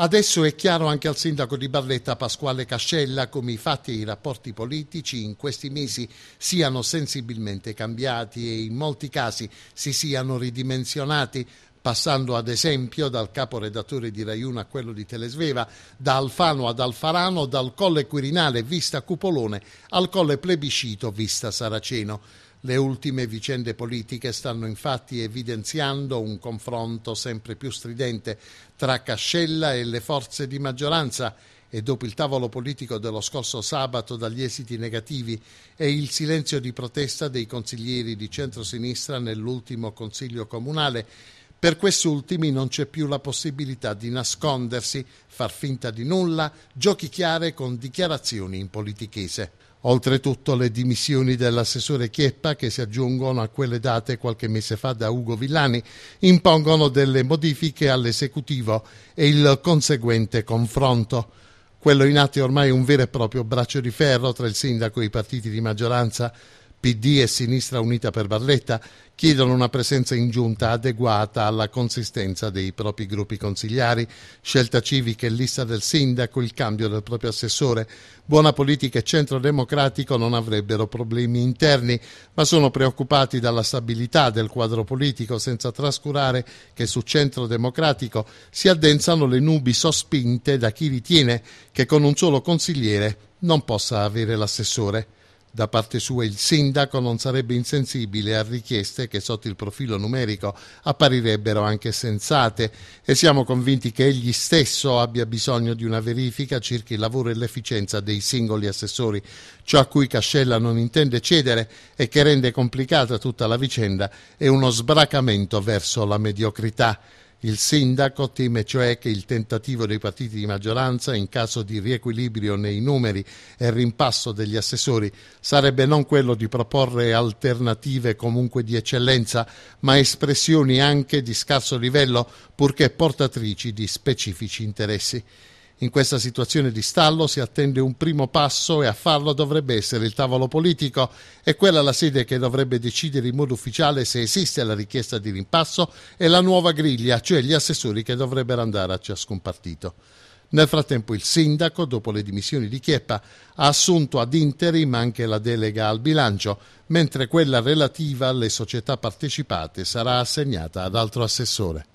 Adesso è chiaro anche al sindaco di Barletta Pasquale Cascella come i fatti e i rapporti politici in questi mesi siano sensibilmente cambiati e in molti casi si siano ridimensionati passando ad esempio dal caporedattore di Raiuna a quello di Telesveva, da Alfano ad Alfarano, dal Colle Quirinale vista Cupolone al Colle Plebiscito vista Saraceno. Le ultime vicende politiche stanno infatti evidenziando un confronto sempre più stridente tra Cascella e le forze di maggioranza e dopo il tavolo politico dello scorso sabato dagli esiti negativi e il silenzio di protesta dei consiglieri di centrosinistra nell'ultimo consiglio comunale, per questi ultimi non c'è più la possibilità di nascondersi, far finta di nulla, giochi chiare con dichiarazioni in politichese. Oltretutto le dimissioni dell'assessore Chieppa, che si aggiungono a quelle date qualche mese fa da Ugo Villani, impongono delle modifiche all'esecutivo e il conseguente confronto. Quello in atto è ormai un vero e proprio braccio di ferro tra il sindaco e i partiti di maggioranza. PD e Sinistra Unita per Barletta chiedono una presenza in giunta adeguata alla consistenza dei propri gruppi consigliari, scelta civica e lista del sindaco, il cambio del proprio assessore. Buona politica e centro democratico non avrebbero problemi interni, ma sono preoccupati dalla stabilità del quadro politico, senza trascurare che su centro democratico si addensano le nubi sospinte da chi ritiene che con un solo consigliere non possa avere l'assessore. Da parte sua il sindaco non sarebbe insensibile a richieste che sotto il profilo numerico apparirebbero anche sensate e siamo convinti che egli stesso abbia bisogno di una verifica circa il lavoro e l'efficienza dei singoli assessori, ciò a cui Cascella non intende cedere e che rende complicata tutta la vicenda è uno sbracamento verso la mediocrità. Il sindaco teme cioè che il tentativo dei partiti di maggioranza in caso di riequilibrio nei numeri e rimpasso degli assessori sarebbe non quello di proporre alternative comunque di eccellenza, ma espressioni anche di scarso livello, purché portatrici di specifici interessi. In questa situazione di stallo si attende un primo passo e a farlo dovrebbe essere il tavolo politico. È quella la sede che dovrebbe decidere in modo ufficiale se esiste la richiesta di rimpasso e la nuova griglia, cioè gli assessori che dovrebbero andare a ciascun partito. Nel frattempo il sindaco, dopo le dimissioni di Chieppa, ha assunto ad interim anche la delega al bilancio, mentre quella relativa alle società partecipate sarà assegnata ad altro assessore.